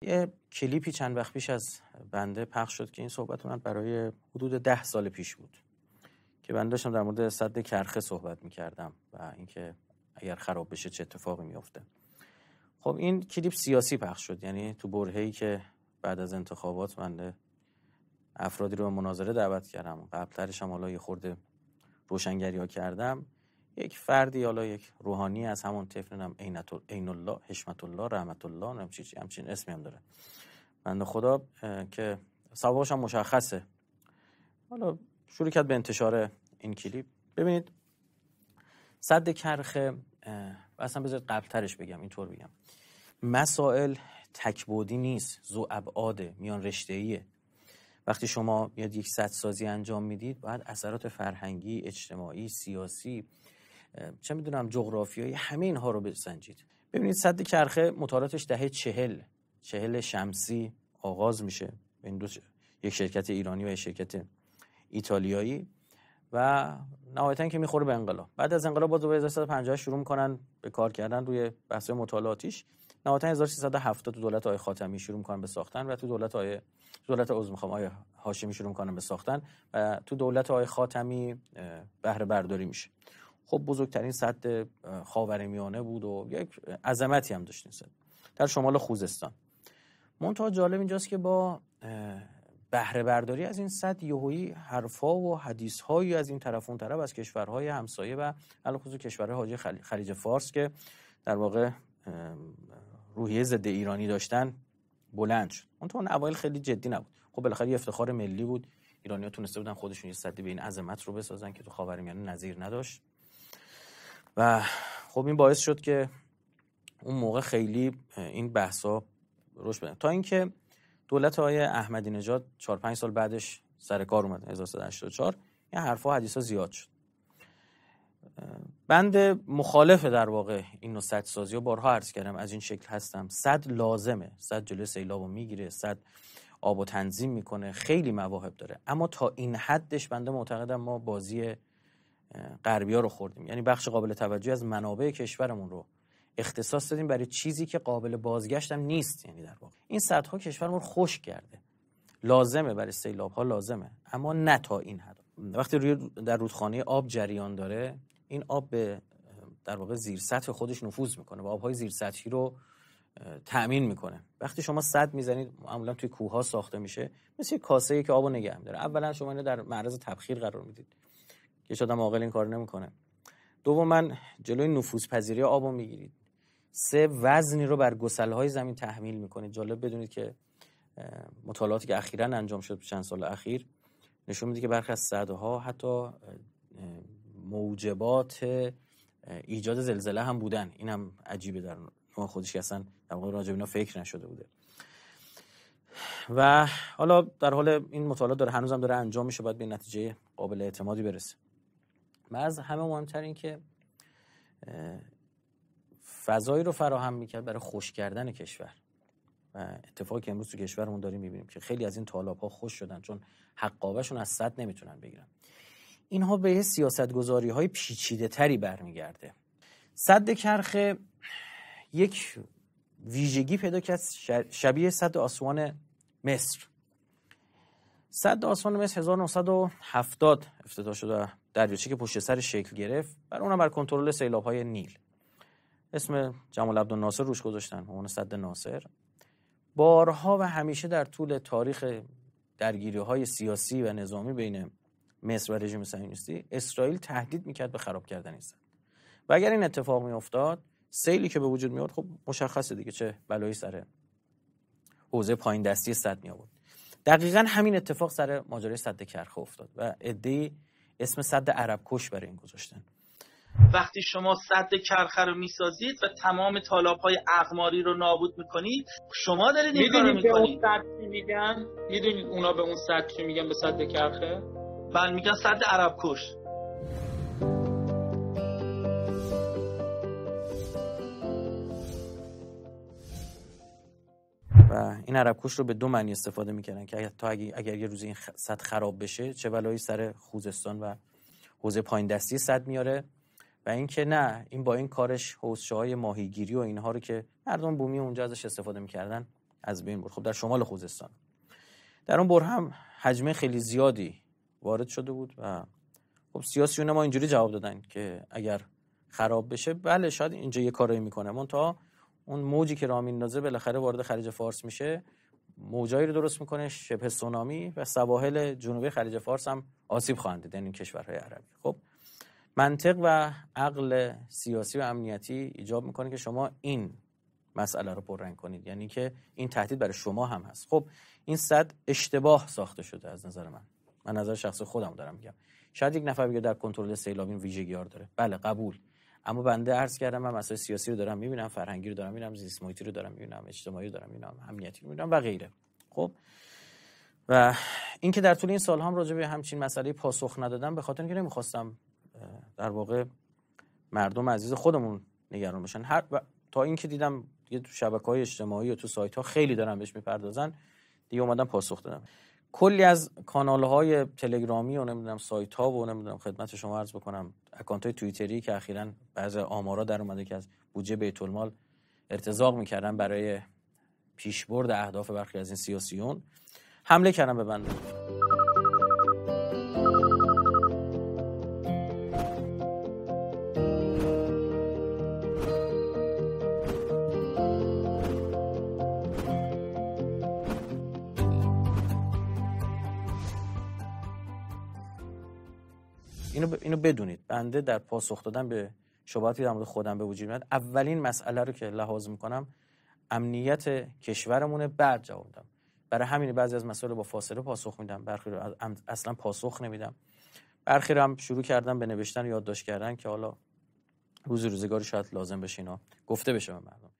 یه کلیپی چند وقت پیش از بنده پخش شد که این صحبت من برای حدود ده سال پیش بود که بنده داشتم در مورد صد کرخه صحبت میکردم و اینکه اگر خراب بشه چه اتفاقی میافته خب این کلیپ سیاسی پخش شد یعنی تو برهه‌ای که بعد از انتخابات بنده افرادی رو به مناظره دعوت کردم قبلترش هم حالا یه خورده روشنگری ها کردم یک فردی حالا یک روحانی از همون طیف نم عین الله حشمت الله رحمت الله همچین همچین اسمی هم داره بنده خدا که سوابقش هم مشخصه حالا شروع کرد به انتشار این کلیپ ببینید صد کرخ اصلا بذارید ترش بگم اینطور بگم مسائل تکبودی نیست زو ابعاده میان ایه وقتی شما یاد یک صد سازی انجام میدید باید اثرات فرهنگی اجتماعی سیاسی چه میدونم جغرافیایی همه ها رو بسنجید ببینید سد کرخه مطالعاتش دهه چهل چهل شمسی آغاز میشه این دو یک شرکت ایرانی و یک شرکت ایتالیایی و نهایتا که میخوره به انقلاب بعد از انقلاب باز دوباره 1350 شروع میکنن به کار کردن روی بحث مطالعاتیش نهایتا 1370 تو دولت آی خاتمی شروع میکنن به ساختن و تو دولت آی دولت عضو میخوام آقای هاشمی شروع میکنن به ساختن و تو دولت آقای خاتمی بهره برداری میشه خب بزرگترین سد خاورمیانه بود و یک عظمتی هم داشت این در شمال خوزستان منتها جالب اینجاست که با بهره برداری از این سد یهوی حرفا و حدیث هایی از این طرف اون طرف از کشورهای همسایه و الخصوص کشورهای حاجی خلیج فارس که در واقع روحیه ضد ایرانی داشتن بلند شد اون اون اوایل خیلی جدی نبود خب بالاخره یه افتخار ملی بود ایرانی‌ها تونسته بودن خودشون یه سدی به این عظمت رو بسازن که تو خاورمیانه نظیر نداشت و خب این باعث شد که اون موقع خیلی این بحثا روش بده تا اینکه دولت های احمدی نژاد 4 5 سال بعدش سر کار اومد 1384 این حرفا حدیثا زیاد شد بند مخالف در واقع این نو صد سازی و بارها عرض کردم از این شکل هستم صد لازمه صد جلوی سیلاب رو میگیره صد آب و تنظیم میکنه خیلی مواهب داره اما تا این حدش بنده معتقدم ما بازی غربیا رو خوردیم یعنی بخش قابل توجه از منابع کشورمون رو اختصاص دادیم برای چیزی که قابل بازگشت هم نیست یعنی در واقع این سدها کشورمون خشک کرده لازمه برای سیلاب ها لازمه اما نه تا این حد وقتی روی در رودخانه آب جریان داره این آب به در واقع زیر سطح خودش نفوذ میکنه و آبهای زیر سطحی رو تأمین میکنه وقتی شما سد میزنید معمولا توی کوه ها ساخته میشه مثل کاسه ای که آبو نگه میداره اولا شما اینو در معرض تبخیر قرار میدید که شدم عاقل این کار نمیکنه دوم من جلوی نفوذ پذیری آبو میگیرید سه وزنی رو بر گسل های زمین تحمیل میکنید جالب بدونید که مطالعاتی که اخیرا انجام شد چند سال اخیر نشون میده که برخی از ها حتی موجبات ایجاد زلزله هم بودن این هم عجیبه در نوع خودش که اصلا در واقع راجب اینا فکر نشده بوده و حالا در حال این مطالعات داره هم داره انجام میشه باید به نتیجه قابل اعتمادی برسه و از همه مهمتر این که فضایی رو فراهم میکرد برای خوش کردن کشور و اتفاقی که امروز تو کشورمون داریم میبینیم که خیلی از این طالاب ها خوش شدن چون حقابشون از صد نمیتونن بگیرن اینها به سیاست گذاری های پیچیده تری برمیگرده صد کرخه یک ویژگی پیدا کرد شبیه صد آسوان مصر صد آسوان مصر 1970 افتتاح شده. دریاچه که پشت سر شکل گرفت بر اونم بر کنترل سیلاب های نیل اسم جمال الناصر روش گذاشتن اون صد ناصر بارها و همیشه در طول تاریخ درگیری های سیاسی و نظامی بین مصر و رژیم صهیونیستی اسرائیل تهدید میکرد به خراب کردن این و اگر این اتفاق میافتاد سیلی که به وجود میاد خب مشخصه دیگه چه بلایی سر حوزه پایین دستی صد می آورد همین اتفاق سر ماجرای سد کرخه افتاد و عدهای اسم صد عرب کش برای این گذاشتن وقتی شما صد کرخه رو میسازید و تمام طالاب های اقماری رو نابود میکنید شما دارید این رو میکنید اون سد چی میگن میدونید اونا به اون سد چی میگن به صد کرخه بله میگن صد عرب کش این عرب رو به دو معنی استفاده میکردن که تا اگر, اگر یه روز این سد خراب بشه چه بلایی سر خوزستان و حوزه پایین دستی صد میاره و اینکه نه این با این کارش حوزشه های ماهیگیری و اینها رو که مردم بومی اونجا ازش استفاده میکردن از بین برد خب در شمال خوزستان در اون بر هم حجمه خیلی زیادی وارد شده بود و خب سیاسیون ما اینجوری جواب دادن که اگر خراب بشه بله شاید اینجا یه کاری میکنه تا اون موجی که راه میندازه بالاخره وارد خلیج فارس میشه موجایی رو درست میکنه شبه سونامی و سواحل جنوبی خلیج فارس هم آسیب خواهند دید این یعنی کشورهای عربی خب منطق و عقل سیاسی و امنیتی ایجاب میکنه که شما این مسئله رو پررنگ کنید یعنی که این تهدید برای شما هم هست خب این صد اشتباه ساخته شده از نظر من من نظر شخص خودم دارم میگم شاید یک نفر بگه در کنترل سیلاب این ویژگیار داره بله قبول اما بنده عرض کردم من مسائل سیاسی رو دارم میبینم فرهنگی رو دارم میبینم زیست رو دارم میبینم اجتماعی رو دارم میبینم امنیتی رو میبینم و غیره خب و اینکه در طول این سال هم راجع به همچین مسئله پاسخ ندادم به خاطر اینکه نمیخواستم در واقع مردم عزیز خودمون نگران بشن. هر و تا اینکه دیدم یه تو شبکه های اجتماعی و تو سایت ها خیلی دارن بهش میپردازن دیگه اومدم پاسخ دادم کلی از کانال های تلگرامی و نمیدونم سایت ها و نمیدونم خدمت شما عرض بکنم اکانت های توییتری که اخیرا بعض آمارا در اومده که از بودجه بیت المال ارتزاق میکردن برای پیشبرد اهداف برخی از این سیاسیون حمله کردن به بنده اینو اینو بدونید بنده در پاسخ دادن به شبهاتی در مورد خودم به وجود میاد اولین مسئله رو که لحاظ میکنم امنیت کشورمونه بعد جواب میدم برای همین بعضی از مسائل با فاصله پاسخ میدم برخی رو اصلا پاسخ نمیدم برخی رو هم شروع کردم به نوشتن یادداشت کردن که حالا روز روزگاری شاید لازم بشه اینا گفته بشه به مردم